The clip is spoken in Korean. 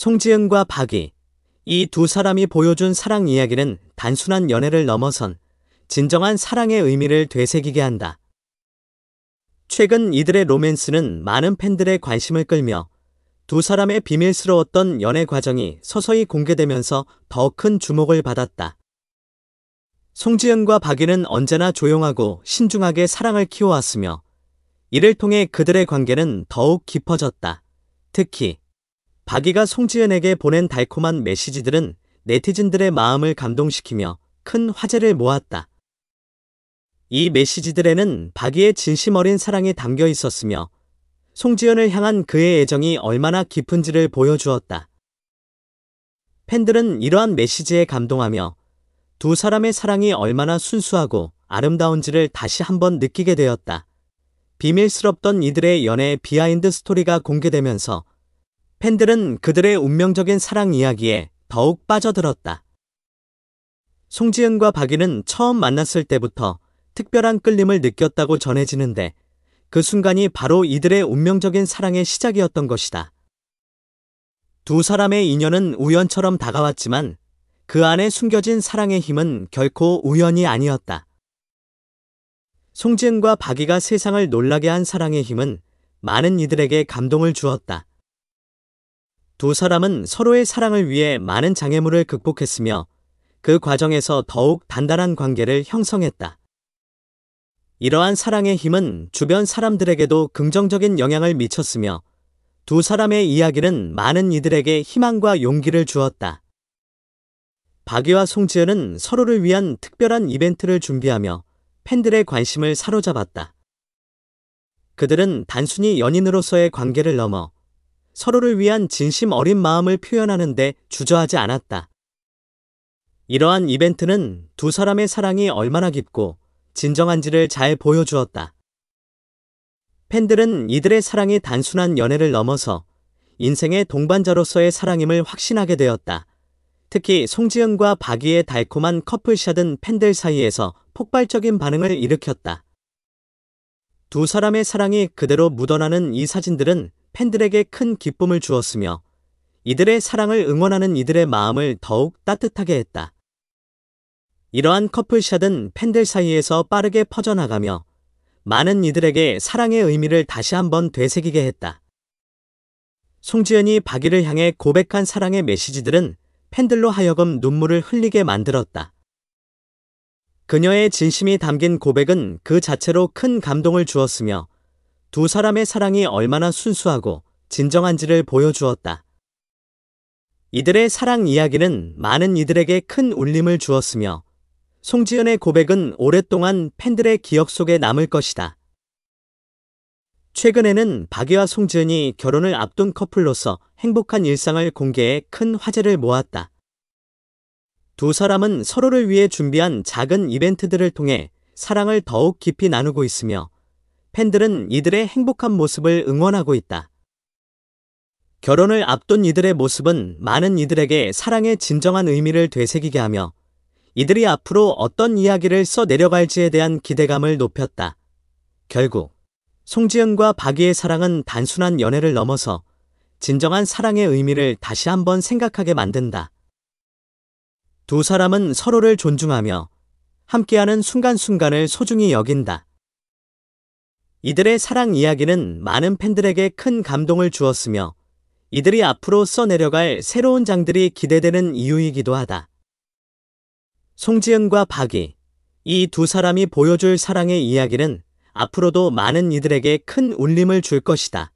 송지은과 박이 이 두 사람이 보여준 사랑 이야기는 단순한 연애를 넘어선 진정한 사랑의 의미를 되새기게 한다. 최근 이들의 로맨스는 많은 팬들의 관심을 끌며 두 사람의 비밀스러웠던 연애 과정이 서서히 공개되면서 더 큰 주목을 받았다. 송지은과 박이는 언제나 조용하고 신중하게 사랑을 키워왔으며 이를 통해 그들의 관계는 더욱 깊어졌다. 특히 박이가 송지은에게 보낸 달콤한 메시지들은 네티즌들의 마음을 감동시키며 큰 화제를 모았다. 이 메시지들에는 박이의 진심 어린 사랑이 담겨 있었으며 송지연을 향한 그의 애정이 얼마나 깊은지를 보여주었다. 팬들은 이러한 메시지에 감동하며 두 사람의 사랑이 얼마나 순수하고 아름다운지를 다시 한번 느끼게 되었다. 비밀스럽던 이들의 연애 비하인드 스토리가 공개되면서 팬들은 그들의 운명적인 사랑 이야기에 더욱 빠져들었다. 송지은과 박인은 처음 만났을 때부터 특별한 끌림을 느꼈다고 전해지는데 그 순간이 바로 이들의 운명적인 사랑의 시작이었던 것이다. 두 사람의 인연은 우연처럼 다가왔지만 그 안에 숨겨진 사랑의 힘은 결코 우연이 아니었다. 송지은과 박이가 세상을 놀라게 한 사랑의 힘은 많은 이들에게 감동을 주었다. 두 사람은 서로의 사랑을 위해 많은 장애물을 극복했으며 그 과정에서 더욱 단단한 관계를 형성했다. 이러한 사랑의 힘은 주변 사람들에게도 긍정적인 영향을 미쳤으며 두 사람의 이야기는 많은 이들에게 희망과 용기를 주었다. 박이와 송지은은 서로를 위한 특별한 이벤트를 준비하며 팬들의 관심을 사로잡았다. 그들은 단순히 연인으로서의 관계를 넘어 서로를 위한 진심 어린 마음을 표현하는데 주저하지 않았다. 이러한 이벤트는 두 사람의 사랑이 얼마나 깊고 진정한지를 잘 보여주었다. 팬들은 이들의 사랑이 단순한 연애를 넘어서 인생의 동반자로서의 사랑임을 확신하게 되었다. 특히 송지은과 박이의 달콤한 커플샷은 팬들 사이에서 폭발적인 반응을 일으켰다. 두 사람의 사랑이 그대로 묻어나는 이 사진들은 팬들에게 큰 기쁨을 주었으며 이들의 사랑을 응원하는 이들의 마음을 더욱 따뜻하게 했다. 이러한 커플샷은 팬들 사이에서 빠르게 퍼져나가며 많은 이들에게 사랑의 의미를 다시 한번 되새기게 했다. 송지연이 박이를 향해 고백한 사랑의 메시지들은 팬들로 하여금 눈물을 흘리게 만들었다. 그녀의 진심이 담긴 고백은 그 자체로 큰 감동을 주었으며 두 사람의 사랑이 얼마나 순수하고 진정한지를 보여주었다. 이들의 사랑 이야기는 많은 이들에게 큰 울림을 주었으며 송지은의 고백은 오랫동안 팬들의 기억 속에 남을 것이다. 최근에는 박예와 송지은이 결혼을 앞둔 커플로서 행복한 일상을 공개해 큰 화제를 모았다. 두 사람은 서로를 위해 준비한 작은 이벤트들을 통해 사랑을 더욱 깊이 나누고 있으며 팬들은 이들의 행복한 모습을 응원하고 있다. 결혼을 앞둔 이들의 모습은 많은 이들에게 사랑의 진정한 의미를 되새기게 하며 이들이 앞으로 어떤 이야기를 써내려갈지에 대한 기대감을 높였다. 결국 송지은과 박이의 사랑은 단순한 연애를 넘어서 진정한 사랑의 의미를 다시 한번 생각하게 만든다. 두 사람은 서로를 존중하며 함께하는 순간순간을 소중히 여긴다. 이들의 사랑 이야기는 많은 팬들에게 큰 감동을 주었으며 이들이 앞으로 써내려갈 새로운 장들이 기대되는 이유이기도 하다. 송지은과 박이 이 두 사람이 보여줄 사랑의 이야기는 앞으로도 많은 이들에게 큰 울림을 줄 것이다.